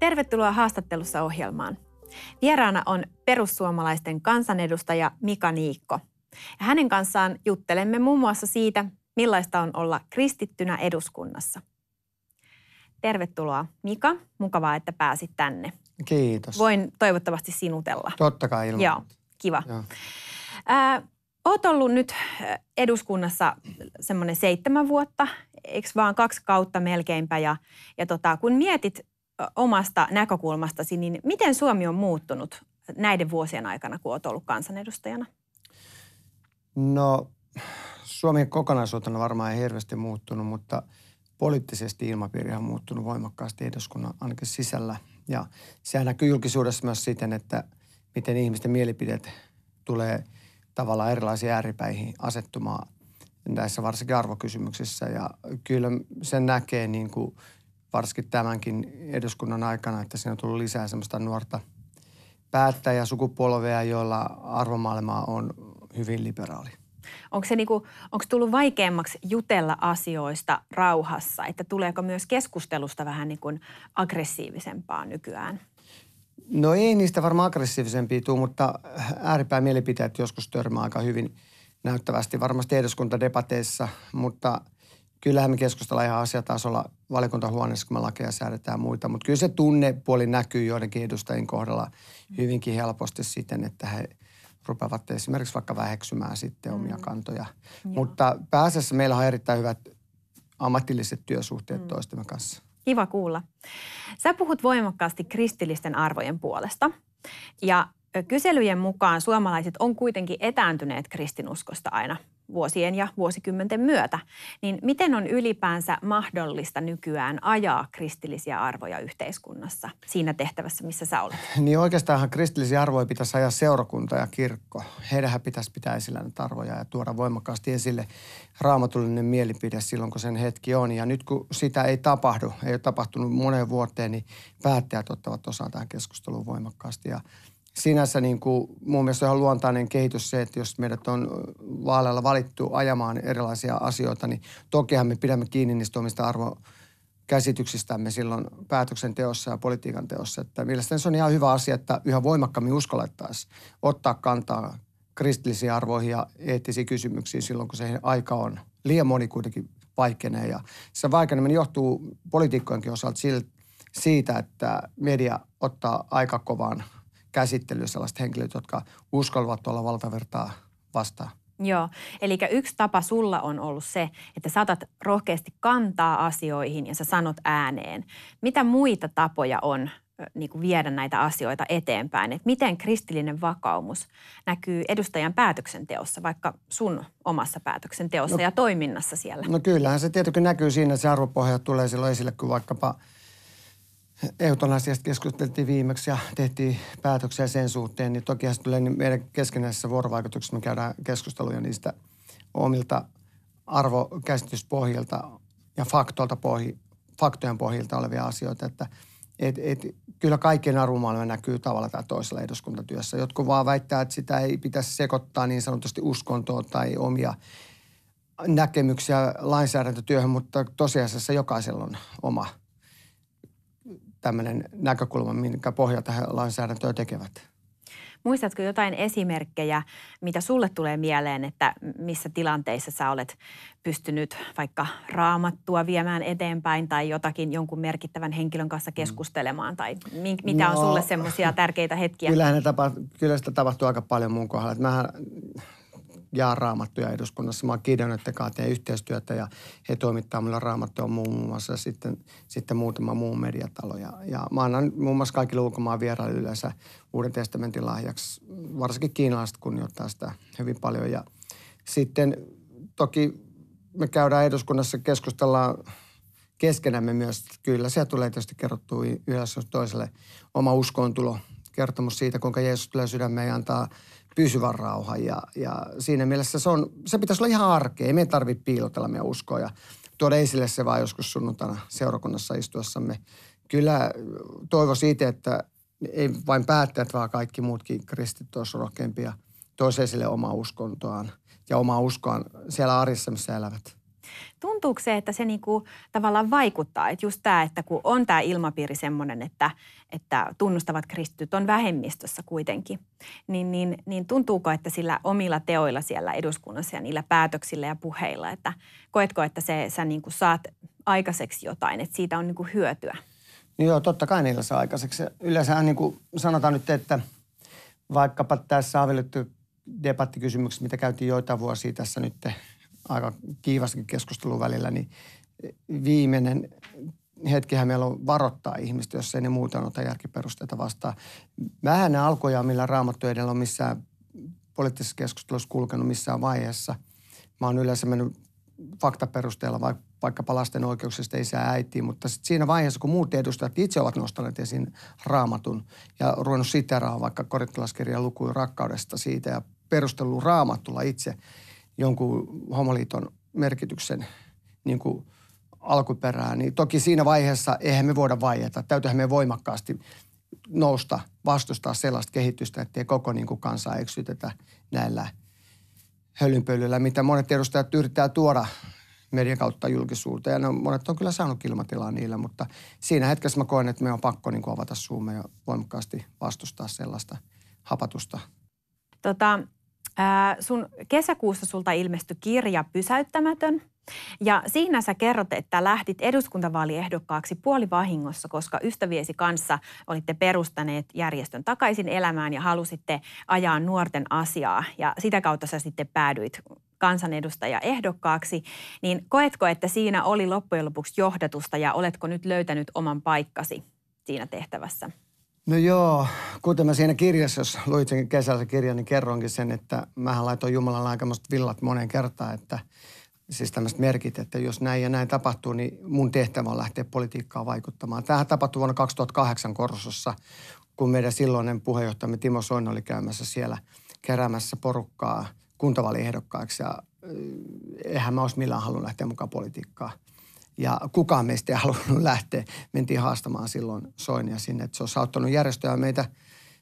Tervetuloa haastattelussa ohjelmaan. Vieraana on perussuomalaisten kansanedustaja Mika Niikko. Ja hänen kanssaan juttelemme muun muassa siitä, millaista on olla kristittynä eduskunnassa. Tervetuloa Mika, mukavaa, että pääsit tänne. Kiitos. Voin toivottavasti sinutella. Totta kai ilman. Joo, kiva. Joo. Oot ollut nyt eduskunnassa semmoinen seitsemän vuotta, eikö vaan kaksi kautta melkeinpä. Ja, ja tota, kun mietit omasta näkökulmastasi, niin miten Suomi on muuttunut näiden vuosien aikana, kun olet ollut kansanedustajana? No, Suomi kokonaisuutena varmaan ei hirveästi muuttunut, mutta poliittisesti ilmapiiri on muuttunut voimakkaasti eduskunnan ainakin sisällä. Ja sehän näkyy julkisuudessa myös siten, että miten ihmisten mielipiteet tulee tavallaan erilaisiin ääripäihin asettumaan näissä varsinkin arvokysymyksissä. Ja kyllä sen näkee niin kuin – varsinkin tämänkin eduskunnan aikana, että siinä on tullut lisää semmoista nuorta päättäjä sukupolvea, joilla arvomaailma on hyvin liberaali. Onko, se niinku, onko tullut vaikeammaksi jutella asioista rauhassa, että tuleeko myös keskustelusta vähän niin kuin aggressiivisempaa nykyään? No ei niistä varmaan aggressiivisempia tule, mutta ääripää mielipiteet joskus törmää aika hyvin näyttävästi, varmasti eduskuntadebateissa, mutta kyllähän me keskustellaan ihan asiatasolla valiokuntahuoneessa, kun me lakeja säädetään muita. Mutta kyllä se tunnepuoli näkyy joidenkin edustajien kohdalla hyvinkin helposti siten, että he rupeavat esimerkiksi vaikka väheksymään sitten omia mm. kantoja. Joo. Mutta pääasiassa meillä on erittäin hyvät ammatilliset työsuhteet mm. toistemme kanssa. Kiva kuulla. Sä puhut voimakkaasti kristillisten arvojen puolesta. Ja kyselyjen mukaan suomalaiset on kuitenkin etääntyneet kristinuskosta aina vuosien ja vuosikymmenten myötä, niin miten on ylipäänsä mahdollista nykyään ajaa kristillisiä arvoja yhteiskunnassa siinä tehtävässä, missä sä olet? Niin oikeastaan kristillisiä arvoja pitäisi ajaa seurakunta ja kirkko. Heidähän pitäisi pitää esillä näitä arvoja ja tuoda voimakkaasti esille raamatullinen mielipide silloin, kun sen hetki on. Ja nyt kun sitä ei tapahdu, ei ole tapahtunut moneen vuoteen, niin päättäjät ottavat osaa tähän keskusteluun voimakkaasti. Ja sinänsä niin kuin, mun mielestä ihan luontainen kehitys se, että jos meidät on vaaleilla valittu ajamaan erilaisia asioita, niin tokihan me pidämme kiinni niistä omista arvokäsityksistämme silloin päätöksenteossa ja politiikan teossa. Että mielestäni se on ihan hyvä asia, että yhä voimakkaammin uskallettaisiin ottaa kantaa kristillisiin arvoihin ja eettisiin kysymyksiin silloin, kun se aika on. Liian moni kuitenkin vaikenee ja se vaikeneminen johtuu poliitikkojenkin osalta siitä, että media ottaa aika kovaan käsittelyä sellaiset henkilöt, jotka uskalvat olla valtavertaa vastaan. Joo, eli yksi tapa sulla on ollut se, että saatat rohkeasti kantaa asioihin ja sä sanot ääneen. Mitä muita tapoja on niin kuin viedä näitä asioita eteenpäin? Et miten kristillinen vakaumus näkyy edustajan päätöksenteossa, vaikka sun omassa päätöksenteossa no, ja toiminnassa siellä? No kyllähän se tietenkin näkyy siinä, että se arvopohja tulee silloin esille, kun vaikkapa – eutanasiasta keskusteltiin viimeksi ja tehtiin päätöksiä sen suhteen, niin toki se tulee niin meidän keskenäisessä vuorovaikutuksessa, me käydään keskusteluja niistä omilta arvokäsityspohjilta ja faktoilta pohji, faktojen pohjilta olevia asioita, että et, et, kyllä kaikkien arvomaailma näkyy tavalla tai toisella eduskuntatyössä. Jotkut vaan väittää, että sitä ei pitäisi sekoittaa niin sanotusti uskontoon tai omia näkemyksiä lainsäädäntötyöhön, mutta tosiasiassa jokaisella on oma – tämmöinen näkökulma, minkä pohjalta he lainsäädäntöä tekevät. Muistatko jotain esimerkkejä, mitä sulle tulee mieleen, että missä tilanteissa sä olet pystynyt vaikka raamattua viemään eteenpäin tai jotakin jonkun merkittävän henkilön kanssa mm. keskustelemaan tai mi- mitä no, on sulle semmoisia tärkeitä hetkiä? Kyllähän ne tapa- kyllä sitä tapahtuu aika paljon mun kohdalla. Mähän jaa raamattuja eduskunnassa. Mä oon että kanssa yhteistyötä ja he toimittaa mulle raamattuja muun muassa sitten, sitten muutama muu mediatalo. Ja, ja mä annan muun muassa kaikille ulkomaan vieraille yleensä Uuden testamentin lahjaksi. Varsinkin kiinalaiset kunnioittaa sitä hyvin paljon. Ja sitten toki me käydään eduskunnassa, keskustellaan keskenämme myös. Kyllä siellä tulee tietysti kerrottua yhdessä toiselle oma uskoontulo kertomus siitä, kuinka Jeesus tulee sydämeen ja antaa pysyvän rauhan. Ja, ja siinä mielessä se, on, se pitäisi olla ihan arkea. Ei meidän tarvitse piilotella meidän uskoa ja tuoda esille se vaan joskus sunnuntaina seurakunnassa istuessamme. Kyllä toivo siitä, että ei vain päättäjät, vaan kaikki muutkin kristit olisivat rohkeampia toisi esille omaa uskontoaan ja omaa uskoaan siellä arjessa, missä elävät tuntuuko se, että se niinku tavallaan vaikuttaa, että just tämä, että kun on tämä ilmapiiri semmoinen, että, että tunnustavat kristityt on vähemmistössä kuitenkin, niin, niin, niin tuntuuko, että sillä omilla teoilla siellä eduskunnassa ja niillä päätöksillä ja puheilla, että koetko, että se, sä niinku saat aikaiseksi jotain, että siitä on niinku hyötyä? No joo, totta kai niillä saa aikaiseksi. Yleensä niin kuin sanotaan nyt, että vaikkapa tässä avioliitto debattikysymyksessä, mitä käytiin joita vuosia tässä nyt aika kiivaskin keskustelun välillä, niin viimeinen hetkihän meillä on varottaa ihmistä, jos ei ne muuten ota järkiperusteita vastaan. Vähän ne alkoja, millä raamattu edellä on missään poliittisessa keskustelussa kulkenut missään vaiheessa. Mä oon yleensä mennyt faktaperusteella vaikka vaikkapa lasten oikeuksista isää äitiin, mutta sit siinä vaiheessa, kun muut edustajat itse ovat nostaneet esiin raamatun ja ruvennut siteraa vaikka korintolaskirjan lukuun rakkaudesta siitä ja perustellut raamattulla itse – jonkun homoliiton merkityksen niin kuin alkuperää, niin toki siinä vaiheessa eihän me voida vaieta. Täytyyhän me voimakkaasti nousta, vastustaa sellaista kehitystä, ettei koko niin kuin kansaa eksytetä näillä hölynpölyillä, mitä monet edustajat yrittää tuoda median kautta julkisuuteen. No, monet on kyllä saanut ilmatilaa niillä, mutta siinä hetkessä mä koen, että me on pakko niin kuin avata suumme ja voimakkaasti vastustaa sellaista hapatusta. Tota, Äh, sun kesäkuussa sulta ilmestyi kirja Pysäyttämätön. Ja siinä sä kerrot, että lähdit eduskuntavaaliehdokkaaksi puolivahingossa, koska ystäviesi kanssa olitte perustaneet järjestön takaisin elämään ja halusitte ajaa nuorten asiaa. Ja sitä kautta sä sitten päädyit kansanedustaja ehdokkaaksi, niin koetko, että siinä oli loppujen lopuksi johdatusta ja oletko nyt löytänyt oman paikkasi siinä tehtävässä? No joo, kuten mä siinä kirjassa, jos luit sen kesällä kirjan, niin kerronkin sen, että mähän laitoin Jumalan aikamoista villat monen kertaan, että siis tämmöiset merkit, että jos näin ja näin tapahtuu, niin mun tehtävä on lähteä politiikkaan vaikuttamaan. Tämähän tapahtui vuonna 2008 Korsossa, kun meidän silloinen puheenjohtajamme Timo Soin oli käymässä siellä keräämässä porukkaa kuntavaaliehdokkaaksi ja äh, eihän mä olisi millään halunnut lähteä mukaan politiikkaan – ja kukaan meistä ei halunnut lähteä. Mentiin haastamaan silloin Soinia sinne, että se olisi auttanut järjestöjä meitä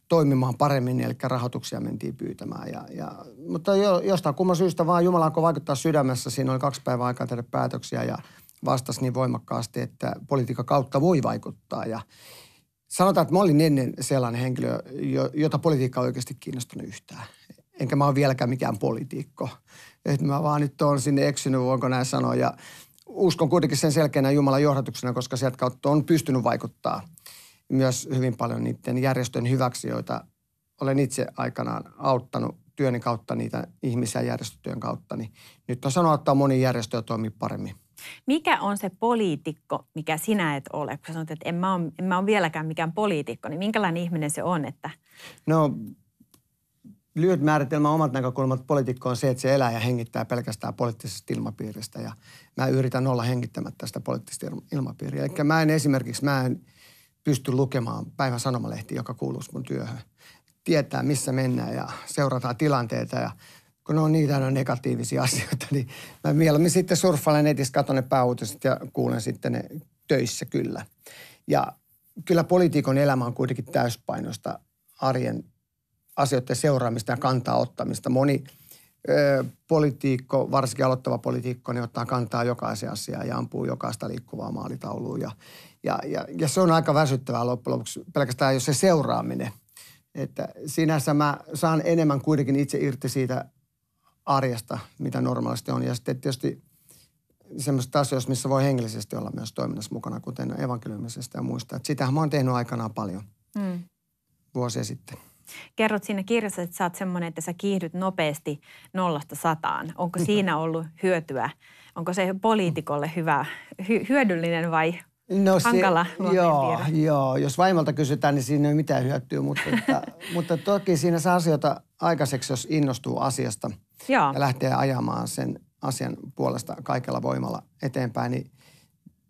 toimimaan paremmin, eli rahoituksia mentiin pyytämään. Ja, ja, mutta jo, jostain kumman syystä vaan Jumala alkoi vaikuttaa sydämessä. Siinä oli kaksi päivää aikaa tehdä päätöksiä ja vastasi niin voimakkaasti, että politiikka kautta voi vaikuttaa. Ja sanotaan, että mä olin ennen sellainen henkilö, jota politiikka on oikeasti kiinnostunut yhtään. Enkä mä ole vieläkään mikään poliitikko. Että mä vaan nyt oon sinne eksynyt, voinko näin sanoa. Ja uskon kuitenkin sen selkeänä Jumalan johdatuksena, koska sieltä kautta on pystynyt vaikuttaa myös hyvin paljon niiden järjestöjen hyväksi, joita olen itse aikanaan auttanut työni kautta niitä ihmisiä järjestötyön kautta, niin nyt on sanoa, että moni järjestö toimii paremmin. Mikä on se poliitikko, mikä sinä et ole? Kun sanot, että en mä, ole, en mä ole vieläkään mikään poliitikko, niin minkälainen ihminen se on? Että... No lyhyt määritelmä omat näkökulmat poliitikkoon on se, että se elää ja hengittää pelkästään poliittisesta ilmapiiristä. Ja mä yritän olla hengittämättä tästä poliittista ilmapiiriä. Eli mä en esimerkiksi, mä en pysty lukemaan päivän sanomalehti, joka kuuluu mun työhön. Tietää, missä mennään ja seurataan tilanteita ja kun ne on niitä ne negatiivisia asioita, niin mä mieluummin sitten surffailen netissä, katson ne pääuutiset ja kuulen sitten ne töissä kyllä. Ja kyllä poliitikon elämä on kuitenkin täyspainosta arjen asioiden seuraamista ja kantaa ottamista. Moni ö, politiikko, varsinkin aloittava politiikko, niin ottaa kantaa jokaisen asiaan ja ampuu jokaista liikkuvaa maalitauluun. Ja, ja, ja, ja se on aika väsyttävää loppujen lopuksi pelkästään jo se seuraaminen. Että sinänsä mä saan enemmän kuitenkin itse irti siitä arjesta, mitä normaalisti on. Ja sitten tietysti semmoiset asioista, missä voi hengellisesti olla myös toiminnassa mukana, kuten evankeliumisesta ja muista. Että sitähän mä oon tehnyt aikanaan paljon mm. vuosia sitten. Kerrot siinä kirjassa, että sä oot semmoinen, että sä kiihdyt nopeasti nollasta sataan. Onko mm-hmm. siinä ollut hyötyä? Onko se poliitikolle mm-hmm. hyvä, hy- hyödyllinen vai no se, hankala joo, joo, jos vaimolta kysytään, niin siinä ei ole mitään hyötyä, mutta, että, mutta toki siinä saa asioita aikaiseksi, jos innostuu asiasta joo. ja lähtee ajamaan sen asian puolesta kaikella voimalla eteenpäin, niin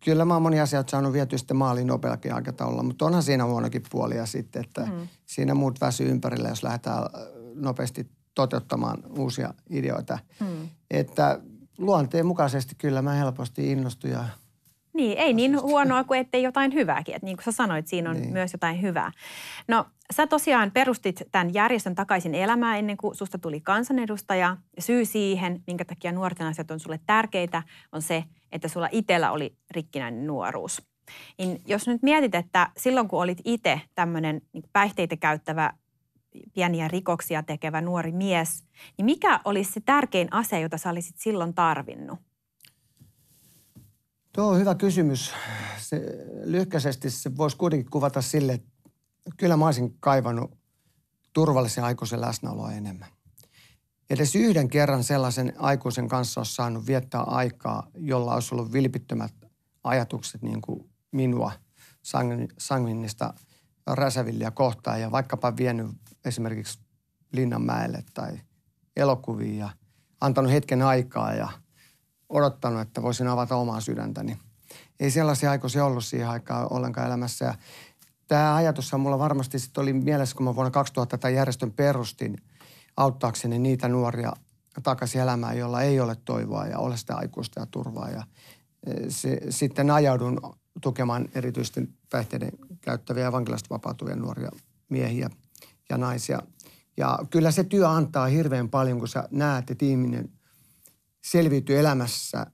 kyllä mä oon moni asia saanut viety sitten maaliin nopeakin aikataululla, mutta onhan siinä huonokin puolia sitten, että mm. siinä muut väsy ympärillä, jos lähdetään äh, nopeasti toteuttamaan uusia ideoita. Mm. Että luonteen mukaisesti kyllä mä helposti innostun ja niin, ei niin huonoa kuin ettei jotain hyvääkin. Et niin kuin sä sanoit, siinä on niin. myös jotain hyvää. No, sä tosiaan perustit tämän järjestön takaisin elämään ennen kuin susta tuli kansanedustaja. Syy siihen, minkä takia nuorten asiat on sulle tärkeitä, on se, että sulla itsellä oli rikkinäinen nuoruus. Niin jos nyt mietit, että silloin kun olit itse tämmöinen niin päihteitä käyttävä, pieniä rikoksia tekevä nuori mies, niin mikä olisi se tärkein ase, jota sä olisit silloin tarvinnut? Tuo on hyvä kysymys. Se, lyhkäisesti se voisi kuitenkin kuvata sille, että kyllä mä olisin kaivannut turvallisen aikuisen läsnäoloa enemmän. Edes yhden kerran sellaisen aikuisen kanssa olisi saanut viettää aikaa, jolla olisi ollut vilpittömät ajatukset niin kuin minua sanginnista räsävilliä kohtaan ja vaikkapa vienyt esimerkiksi Linnanmäelle tai elokuviin ja antanut hetken aikaa ja – odottanut, että voisin avata omaa sydäntäni. Ei sellaisia aikoisia ollut siihen aikaan ollenkaan elämässä. Ja tämä ajatus mulla varmasti sitten oli mielessä, kun mä vuonna 2000 tämän järjestön perustin auttaakseni niitä nuoria takaisin elämään, jolla ei ole toivoa ja ole sitä aikuista ja turvaa. Ja e, se, sitten ajaudun tukemaan erityisesti päihteiden käyttäviä ja vankilasta vapautuvia nuoria miehiä ja naisia. Ja kyllä se työ antaa hirveän paljon, kun sä näet, että ihminen selviytyy elämässä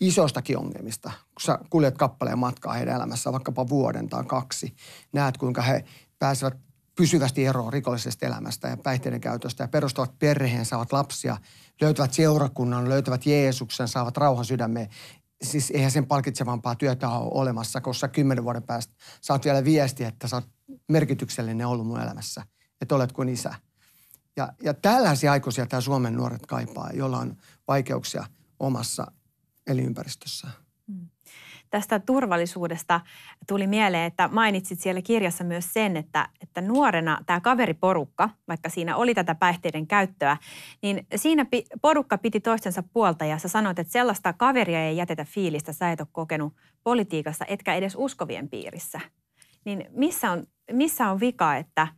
isostakin ongelmista, kun sä kuljet kappaleen matkaa heidän elämässään, vaikkapa vuoden tai kaksi, näet kuinka he pääsevät pysyvästi eroon rikollisesta elämästä ja päihteiden käytöstä ja perustavat perheen, saavat lapsia, löytävät seurakunnan, löytävät Jeesuksen, saavat rauhan sydämeen. Siis eihän sen palkitsevampaa työtä ole olemassa, koska kymmenen vuoden päästä saat vielä viesti, että sä oot merkityksellinen ollut mun elämässä, että olet kuin isä – ja, ja tällaisia aikuisia tämä Suomen nuoret kaipaa, joilla on vaikeuksia omassa elinympäristössään. Mm. Tästä turvallisuudesta tuli mieleen, että mainitsit siellä kirjassa myös sen, että, että nuorena tämä kaveriporukka, vaikka siinä oli tätä päihteiden käyttöä, niin siinä pi, porukka piti toistensa puolta ja sä sanoit, että sellaista kaveria ei jätetä fiilistä, sä et ole kokenut politiikassa etkä edes uskovien piirissä. Niin missä on, missä on vika, että –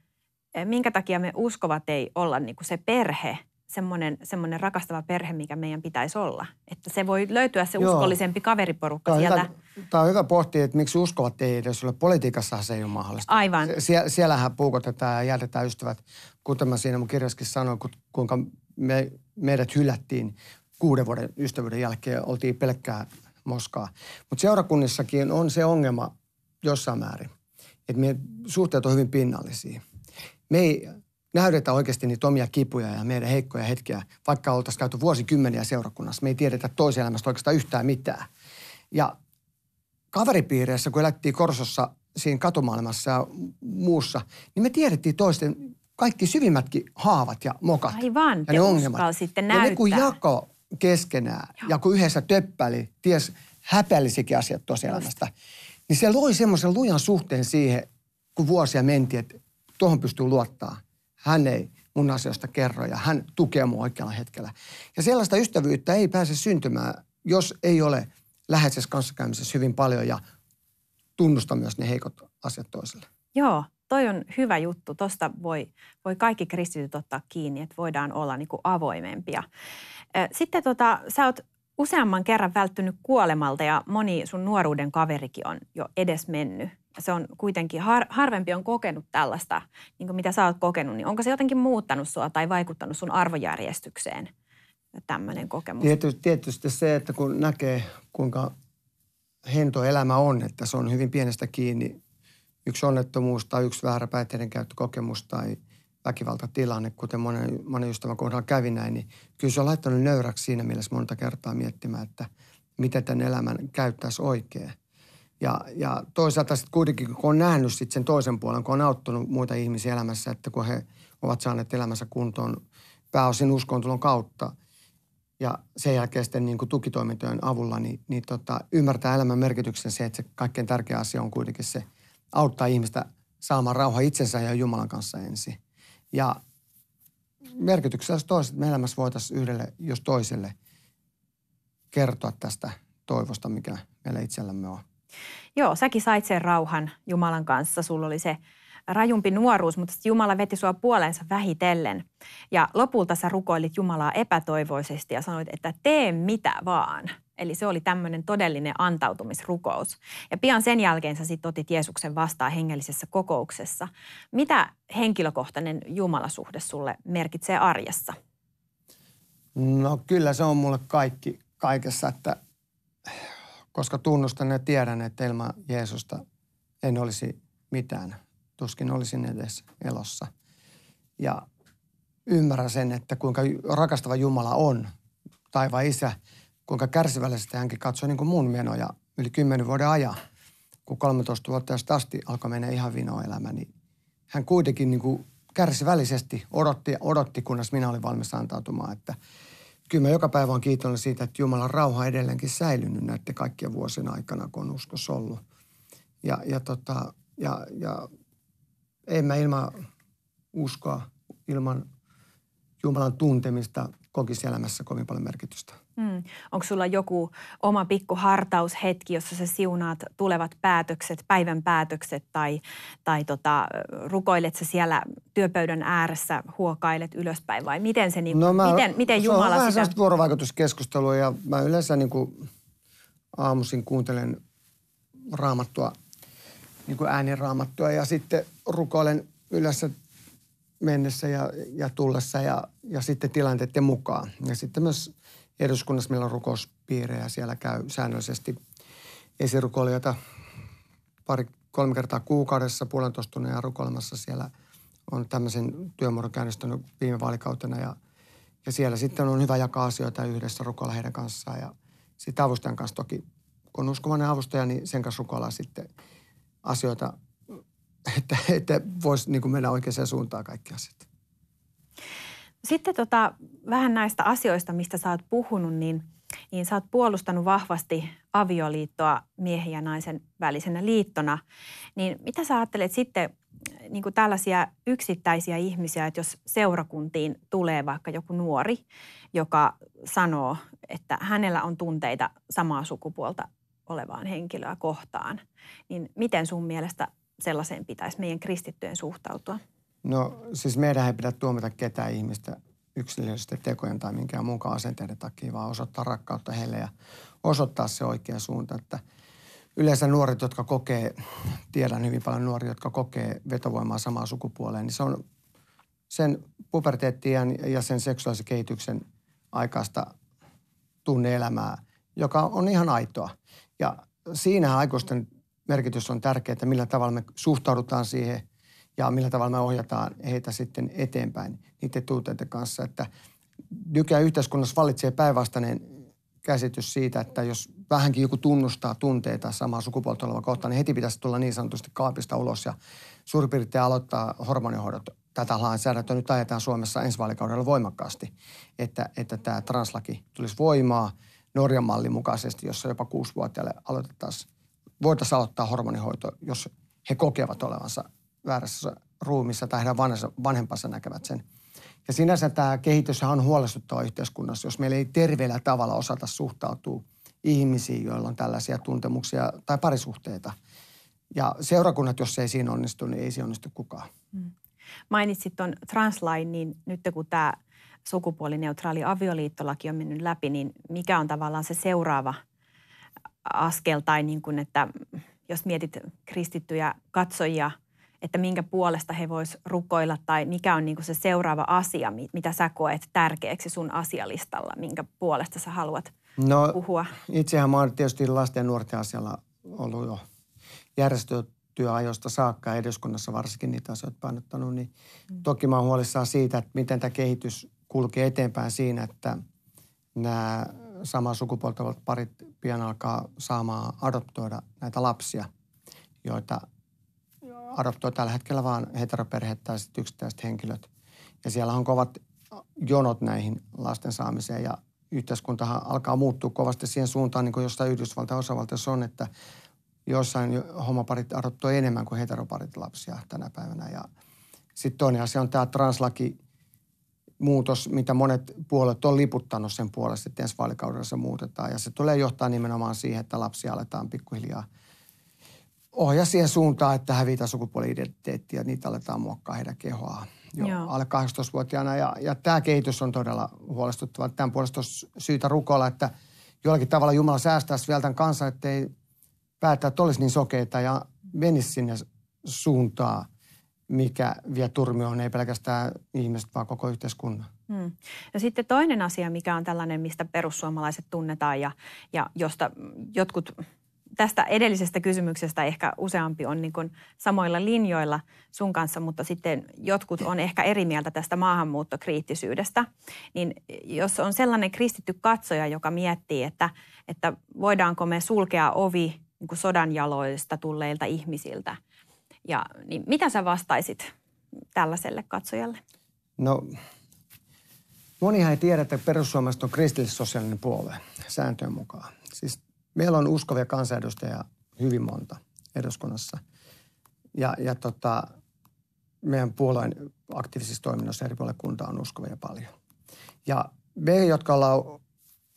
minkä takia me uskovat ei olla niin kuin se perhe, semmoinen, semmoinen rakastava perhe, mikä meidän pitäisi olla. Että se voi löytyä se Joo. uskollisempi kaveriporukka tämä sieltä. Hyvä, tämä on hyvä pohtia, että miksi uskovat ei edes ole. Politiikassa se ei ole mahdollista. Aivan. Sie- siellähän puukotetaan ja jätetään ystävät, kuten mä siinä mun kirjaskin sanoin, kuinka me, meidät hylättiin kuuden vuoden ystävyyden jälkeen, oltiin pelkkää moskaa. Mutta seurakunnissakin on se ongelma jossain määrin, että me suhteet on hyvin pinnallisia – me ei näytetä oikeasti niitä omia kipuja ja meidän heikkoja hetkiä, vaikka oltaisiin käyty vuosikymmeniä seurakunnassa. Me ei tiedetä toisen elämästä oikeastaan yhtään mitään. Ja kaveripiireissä, kun elättiin Korsossa siinä katumaailmassa ja muussa, niin me tiedettiin toisten kaikki syvimmätkin haavat ja mokat. Aivan, ja ne ongelmat. sitten näyttää. Ja ne kun jako keskenään Joo. ja kun yhdessä töppäli, ties häpeällisikin asiat tosielämästä, niin se loi semmoisen lujan suhteen siihen, kun vuosia mentiin, että tuohon pystyy luottaa. Hän ei mun asioista kerro ja hän tukee mua oikealla hetkellä. Ja sellaista ystävyyttä ei pääse syntymään, jos ei ole läheisessä kanssakäymisessä hyvin paljon ja tunnusta myös ne heikot asiat toiselle. Joo, toi on hyvä juttu. Tuosta voi, voi kaikki kristityt ottaa kiinni, että voidaan olla niin avoimempia. Sitten tota, sä oot useamman kerran välttynyt kuolemalta ja moni sun nuoruuden kaverikin on jo edes mennyt se on kuitenkin, har, harvempi on kokenut tällaista, niin kuin mitä sä oot kokenut, niin onko se jotenkin muuttanut sua tai vaikuttanut sun arvojärjestykseen tämmöinen kokemus? Tietysti, tietysti se, että kun näkee kuinka hento elämä on, että se on hyvin pienestä kiinni yksi onnettomuus tai yksi vääräpäiteiden käyttökokemus tai väkivaltatilanne, kuten monen, monen ystävän kohdalla kävi näin, niin kyllä se on laittanut nöyräksi siinä mielessä monta kertaa miettimään, että miten tämän elämän käyttäisi oikein – ja, ja toisaalta sitten kuitenkin, kun on nähnyt sit sen toisen puolen, kun on auttanut muita ihmisiä elämässä, että kun he ovat saaneet elämänsä kuntoon pääosin uskontulon kautta ja sen jälkeen sitten niin kuin tukitoimintojen avulla, niin, niin tota, ymmärtää elämän merkityksen se, että se kaikkein tärkeä asia on kuitenkin se auttaa ihmistä saamaan rauha itsensä ja Jumalan kanssa ensin. Ja merkityksellä olisi toiset, me elämässä voitaisiin yhdelle jos toiselle kertoa tästä toivosta, mikä meillä itsellämme on. Joo, säkin sait sen rauhan Jumalan kanssa. Sulla oli se rajumpi nuoruus, mutta Jumala veti sua puoleensa vähitellen. Ja lopulta sä rukoilit Jumalaa epätoivoisesti ja sanoit, että tee mitä vaan. Eli se oli tämmöinen todellinen antautumisrukous. Ja pian sen jälkeen sä sitten otit Jeesuksen vastaan hengellisessä kokouksessa. Mitä henkilökohtainen jumalasuhde sulle merkitsee arjessa? No kyllä se on mulle kaikki, kaikessa, että koska tunnustan ja tiedän, että ilman Jeesusta en olisi mitään. Tuskin olisin edes elossa. Ja ymmärrän sen, että kuinka rakastava Jumala on, taivaan isä, kuinka kärsivällisesti hänkin katsoi niin kuin mun menoja yli 10 vuoden ajan. Kun 13 vuotta asti alkoi mennä ihan elämä, niin hän kuitenkin niin kuin kärsivällisesti odotti, odotti, kunnes minä olin valmis antautumaan, että – kyllä mä joka päivä on kiitollinen siitä, että Jumalan rauha on edelleenkin säilynyt näiden kaikkien vuosien aikana, kun on uskossa ollut. Ja, ja, tota, ja, ja en mä ilman uskoa, ilman Jumalan tuntemista kokisi elämässä kovin paljon merkitystä. Mm. Onko sulla joku oma pikku hartaushetki, jossa sä siunaat tulevat päätökset, päivän päätökset tai, tai tota, rukoilet sä siellä työpöydän ääressä, huokailet ylöspäin vai miten se, niin, no mä, miten, miten se Jumala on vähän sitä... vuorovaikutuskeskustelua ja mä yleensä niin kuin aamuisin kuuntelen raamattua, niin kuin ääniraamattua ja sitten rukoilen yleensä mennessä ja, ja tullessa ja, ja sitten tilanteiden mukaan. Ja sitten myös eduskunnassa meillä on rukouspiirejä. Siellä käy säännöllisesti esirukoilijoita pari, kolme kertaa kuukaudessa puolentoista tunnin rukoilemassa. Siellä on tämmöisen työmuodon käynnistänyt viime vaalikautena ja, ja siellä sitten on hyvä jakaa asioita yhdessä rukoilla heidän kanssaan ja sitten avustajan kanssa toki, kun on uskovainen avustaja, niin sen kanssa rukoillaan sitten asioita, että, että voisi niin mennä oikeaan suuntaan kaikki asiat. Sitten tota, vähän näistä asioista, mistä sä oot puhunut, niin, niin sä oot puolustanut vahvasti avioliittoa miehen ja naisen välisenä liittona. Niin mitä sä ajattelet sitten niin kuin tällaisia yksittäisiä ihmisiä, että jos seurakuntiin tulee vaikka joku nuori, joka sanoo, että hänellä on tunteita samaa sukupuolta olevaan henkilöä kohtaan, niin miten sun mielestä sellaiseen pitäisi meidän kristittyjen suhtautua? No siis meidän ei pidä tuomita ketään ihmistä yksilöllisesti tekojen tai minkään muunkaan asenteiden takia, vaan osoittaa rakkautta heille ja osoittaa se oikea suunta. Että yleensä nuoret, jotka kokee, tiedän hyvin paljon nuoria, jotka kokee vetovoimaa samaa sukupuoleen, niin se on sen puberteettien ja sen seksuaalisen kehityksen aikaista tunneelämää, joka on ihan aitoa. Ja siinä aikuisten merkitys on tärkeää, että millä tavalla me suhtaudutaan siihen – ja millä tavalla me ohjataan heitä sitten eteenpäin niiden tuuteiden kanssa. Että nykyään yhteiskunnassa vallitsee päinvastainen käsitys siitä, että jos vähänkin joku tunnustaa tunteita samaa sukupuolta oleva kohtaan, niin heti pitäisi tulla niin sanotusti kaapista ulos ja suurin piirtein aloittaa hormonihoidot. Tätä lainsäädäntöä nyt ajetaan Suomessa ensi vaalikaudella voimakkaasti, että, että tämä translaki tulisi voimaa Norjan mallin mukaisesti, jossa jopa kuusi aloitettaisiin, voitaisiin aloittaa hormonihoito, jos he kokevat olevansa väärässä ruumissa tai heidän vanhempansa näkevät sen. Ja sinänsä tämä kehitys on huolestuttava yhteiskunnassa, jos meillä ei terveellä tavalla osata suhtautua ihmisiin, joilla on tällaisia tuntemuksia tai parisuhteita. Ja seurakunnat, jos ei siinä onnistu, niin ei siinä onnistu kukaan. Mm. Mainitsit tuon translain, niin nyt kun tämä sukupuolineutraali avioliittolaki on mennyt läpi, niin mikä on tavallaan se seuraava askel tai niin kuin, että jos mietit kristittyjä katsojia – että minkä puolesta he vois rukoilla tai mikä on niin kuin se seuraava asia, mitä sä koet tärkeäksi sun asialistalla, minkä puolesta sä haluat no, puhua? Itsehän mä olen tietysti lasten ja nuorten asialla ollut jo järjestötyöajosta saakka ja eduskunnassa varsinkin niitä asioita painottanut, niin mm. toki mä oon huolissaan siitä, että miten tämä kehitys kulkee eteenpäin siinä, että nämä samaa sukupuolta olevat parit pian alkaa saamaan adoptoida näitä lapsia, joita adoptoi tällä hetkellä vain heteroperheet tai sitten yksittäiset henkilöt. Ja siellä on kovat jonot näihin lasten saamiseen ja yhteiskuntahan alkaa muuttua kovasti siihen suuntaan, niin kuin jossain Yhdysvaltain osavaltiossa on, että joissain homoparit adoptoi enemmän kuin heteroparit lapsia tänä päivänä. Ja sitten toinen asia on tämä translaki muutos, mitä monet puolet on liputtanut sen puolesta, että ensi vaalikaudella se muutetaan. Ja se tulee johtaa nimenomaan siihen, että lapsia aletaan pikkuhiljaa – ohjaa siihen suuntaan, että hävitään sukupuoli-identiteettiä, niitä aletaan muokkaa heidän kehoaan jo Joo. alle 18-vuotiaana. Ja, ja tämä kehitys on todella huolestuttava. Tämän puolesta on syytä rukoilla, että jollakin tavalla Jumala säästäisi vielä tämän kansan, ettei että olisi niin sokeita ja menisi sinne suuntaan, mikä vie turmioon, ei pelkästään ihmiset, vaan koko yhteiskunnan. Hmm. Ja sitten toinen asia, mikä on tällainen, mistä perussuomalaiset tunnetaan ja, ja josta jotkut tästä edellisestä kysymyksestä ehkä useampi on niin kuin samoilla linjoilla sun kanssa, mutta sitten jotkut on ehkä eri mieltä tästä maahanmuuttokriittisyydestä. Niin jos on sellainen kristitty katsoja, joka miettii, että, että voidaanko me sulkea ovi niin kuin sodan jaloista tulleilta ihmisiltä, ja, niin mitä sä vastaisit tällaiselle katsojalle? No Monihan ei tiedä, että perussuomalaiset on kristillis-sosiaalinen puolue sääntöön mukaan. Siis meillä on uskovia kansanedustajia hyvin monta eduskunnassa. Ja, ja tota, meidän puolueen aktiivisissa toiminnoissa eri puolilla kuntaa on uskovia paljon. Ja me, jotka ollaan,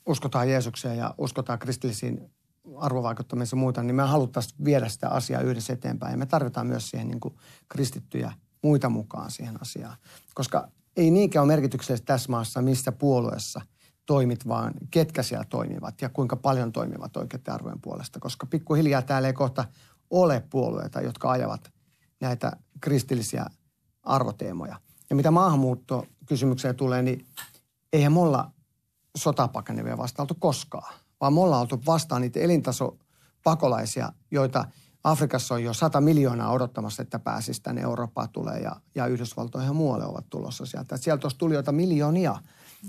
uskotaan Jeesukseen ja uskotaan kristillisiin arvovaikuttamiseen ja muuta, niin me haluttaisiin viedä sitä asiaa yhdessä eteenpäin. Ja me tarvitaan myös siihen niin kuin kristittyjä muita mukaan siihen asiaan. Koska ei niinkään ole merkityksellistä tässä maassa, missä puolueessa – toimit, vaan ketkä siellä toimivat ja kuinka paljon toimivat oikeiden arvojen puolesta. Koska pikkuhiljaa täällä ei kohta ole puolueita, jotka ajavat näitä kristillisiä arvoteemoja. Ja mitä maahanmuuttokysymykseen tulee, niin eihän me olla sotapakenevia vastaaltu koskaan, vaan me ollaan oltu vastaan niitä elintasopakolaisia, joita Afrikassa on jo 100 miljoonaa odottamassa, että pääsisi tänne Eurooppaan tulee ja, ja Yhdysvaltoihin ja muualle ovat tulossa sieltä. Et sieltä olisi tulijoita miljoonia –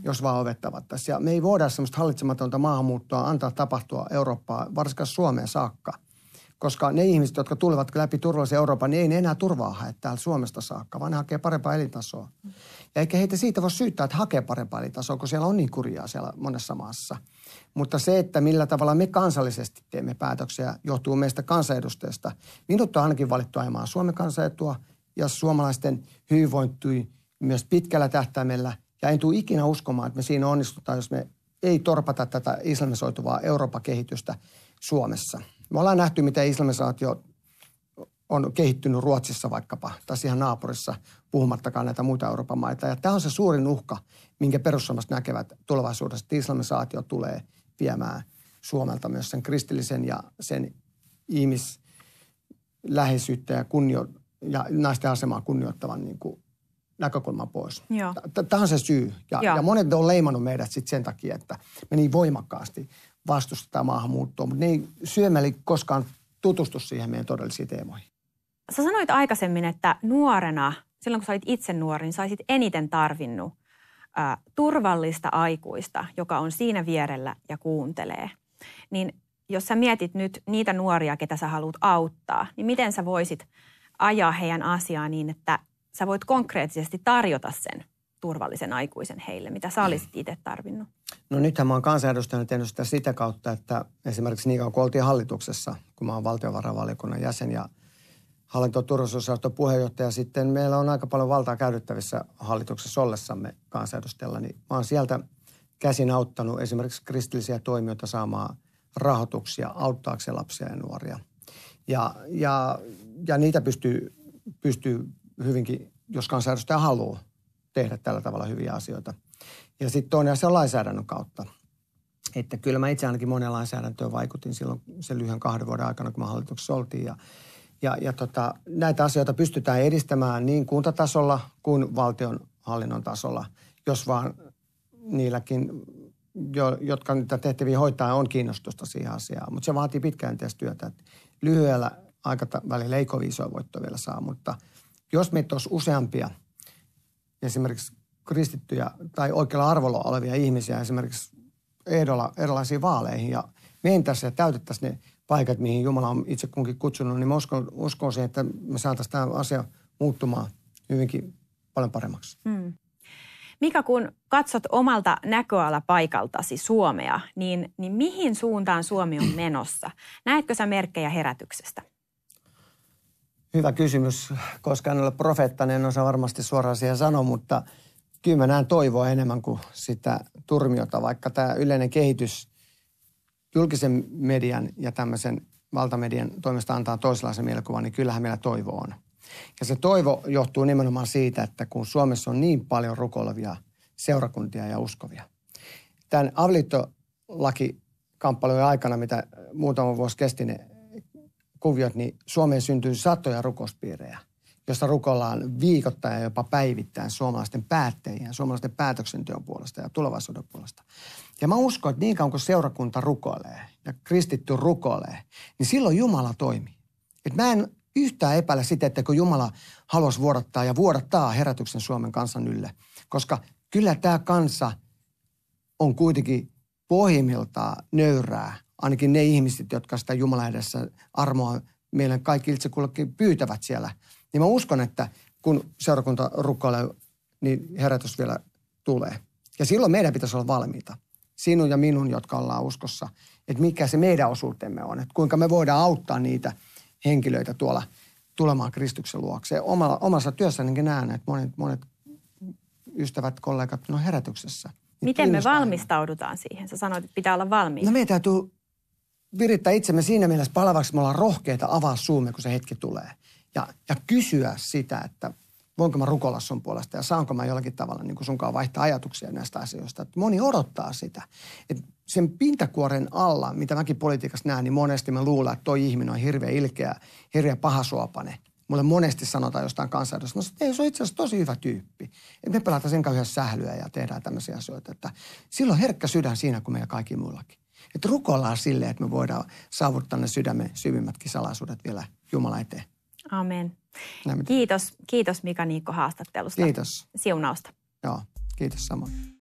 jos vaan ovettavattaisiin. Ja me ei voida semmoista hallitsematonta maahanmuuttoa antaa tapahtua Eurooppaa, varsinkaan Suomeen saakka. Koska ne ihmiset, jotka tulevat läpi turvallisen Euroopan, niin ei ne enää turvaa hae täällä Suomesta saakka, vaan ne hakee parempaa elintasoa. Ja eikä heitä siitä voi syyttää, että hakee parempaa elintasoa, kun siellä on niin kurjaa siellä monessa maassa. Mutta se, että millä tavalla me kansallisesti teemme päätöksiä, johtuu meistä kansanedustajista. Minut on ainakin valittu ajamaan Suomen kansanetua ja suomalaisten hyvinvointiin myös pitkällä tähtäimellä – ja en tule ikinä uskomaan, että me siinä onnistutaan, jos me ei torpata tätä islamisoituvaa Euroopan kehitystä Suomessa. Me ollaan nähty, miten islamisaatio on kehittynyt Ruotsissa vaikkapa, tai ihan naapurissa, puhumattakaan näitä muita Euroopan maita. Ja tämä on se suurin uhka, minkä perussuomalaiset näkevät tulevaisuudessa, että islamisaatio tulee viemään Suomelta myös sen kristillisen ja sen ihmisläheisyyttä ja, kunnio- ja naisten asemaa kunnioittavan niin kuin Näkökulma pois. Tämä on se syy. Ja, ja monet on leimannut meidät sit sen takia, että me niin voimakkaasti vastustetaan maahanmuuttoa, mutta ne ei syömäli koskaan tutustu siihen meidän todellisiin teemoihin. Sä sanoit aikaisemmin, että nuorena, silloin kun sä olit itse nuori, niin olisit eniten tarvinnut ä, turvallista aikuista, joka on siinä vierellä ja kuuntelee. Niin jos sä mietit nyt niitä nuoria, ketä sä haluat auttaa, niin miten sä voisit ajaa heidän asiaa niin, että sä voit konkreettisesti tarjota sen turvallisen aikuisen heille, mitä sä mm. olisit itse tarvinnut? No nythän mä oon kansanedustajana tehnyt sitä sitä kautta, että esimerkiksi niin kauan kun oltiin hallituksessa, kun mä oon valtiovarainvaliokunnan jäsen ja hallinto- ja puheenjohtaja, sitten meillä on aika paljon valtaa käytettävissä hallituksessa ollessamme kansanedustajalla, niin mä oon sieltä käsin auttanut esimerkiksi kristillisiä toimijoita saamaan rahoituksia auttaakseen lapsia ja nuoria. Ja, ja, ja niitä pystyy, pystyy hyvinkin, jos kansanedustaja haluaa tehdä tällä tavalla hyviä asioita. Ja sitten toinen asia on lainsäädännön kautta. Että kyllä mä itse ainakin monen lainsäädäntöön vaikutin silloin sen lyhyen kahden vuoden aikana, kun mä hallituksessa oltiin. Ja, ja, ja tota, näitä asioita pystytään edistämään niin kuntatasolla kuin valtion hallinnon tasolla, jos vaan niilläkin, jo, jotka niitä tehtäviä hoitaa, on kiinnostusta siihen asiaan. Mutta se vaatii pitkään työtä. Lyhyellä aikavälillä ei kovin isoja voittoa vielä saa, mutta – jos meitä olisi useampia esimerkiksi kristittyjä tai oikealla arvolla olevia ihmisiä esimerkiksi ehdolla erilaisiin vaaleihin ja mentäisiin ja täytettäisiin ne paikat, mihin Jumala on itse kunkin kutsunut, niin mä uskon, uskon siihen, että me saataisiin tämä asia muuttumaan hyvinkin paljon paremmaksi. Hmm. Mika, kun katsot omalta näköalapaikaltasi Suomea, niin, niin mihin suuntaan Suomi on menossa? Näetkö sä merkkejä herätyksestä? hyvä kysymys. Koska en ole profeetta, niin en osaa varmasti suoraan siihen sanoa, mutta kyllä mä näen toivoa enemmän kuin sitä turmiota, vaikka tämä yleinen kehitys julkisen median ja tämmöisen valtamedian toimesta antaa toisenlaisen mielikuvan, niin kyllähän meillä toivo on. Ja se toivo johtuu nimenomaan siitä, että kun Suomessa on niin paljon rukoilevia seurakuntia ja uskovia. Tämän avliittolakikamppailujen aikana, mitä muutama vuosi kesti, ne niin kuviot, niin Suomeen syntyy satoja rukospiirejä, jossa rukoillaan viikoittain ja jopa päivittäin suomalaisten päättäjien, suomalaisten päätöksenteon puolesta ja tulevaisuuden puolesta. Ja mä uskon, että niin kauan kuin seurakunta rukoilee ja kristitty rukoilee, niin silloin Jumala toimii. Et mä en yhtään epäile sitä, että kun Jumala haluaisi vuodattaa ja vuodattaa herätyksen Suomen kansan ylle, koska kyllä tämä kansa on kuitenkin pohjimmiltaan nöyrää – ainakin ne ihmiset, jotka sitä Jumalan edessä armoa meille kaikki itse kullekin pyytävät siellä. Niin mä uskon, että kun seurakunta rukoilee, niin herätys vielä tulee. Ja silloin meidän pitäisi olla valmiita, sinun ja minun, jotka ollaan uskossa, että mikä se meidän osuutemme on, että kuinka me voidaan auttaa niitä henkilöitä tuolla tulemaan Kristuksen luokse. Omalla, omassa työssäni näen, että monet, monet ystävät, kollegat, on herätyksessä. Niin Miten me valmistaudutaan siihen? Sä sanoit, että pitää olla valmiita. No meidän täytyy virittää itsemme siinä mielessä palavaksi, me ollaan rohkeita avaa suumme, kun se hetki tulee. Ja, ja kysyä sitä, että voinko mä rukolla sun puolesta ja saanko mä jollakin tavalla niin sunkaan vaihtaa ajatuksia näistä asioista. Että moni odottaa sitä. Et sen pintakuoren alla, mitä mäkin politiikassa näen, niin monesti mä luulen, että toi ihminen on hirveä ilkeä, hirveä pahasuopane. Mulle monesti sanotaan jostain kansanedustajasta, että ei, se on itse asiassa tosi hyvä tyyppi. Et me pelataan sen kanssa yhdessä sählyä ja tehdään tämmöisiä asioita. Että silloin herkkä sydän siinä kuin meillä kaikki muillakin. Että rukoillaan sille, että me voidaan saavuttaa ne sydämen syvimmätkin salaisuudet vielä Jumala eteen. Amen. kiitos, kiitos Mika Niikko haastattelusta. Kiitos. Siunausta. Joo, kiitos samoin.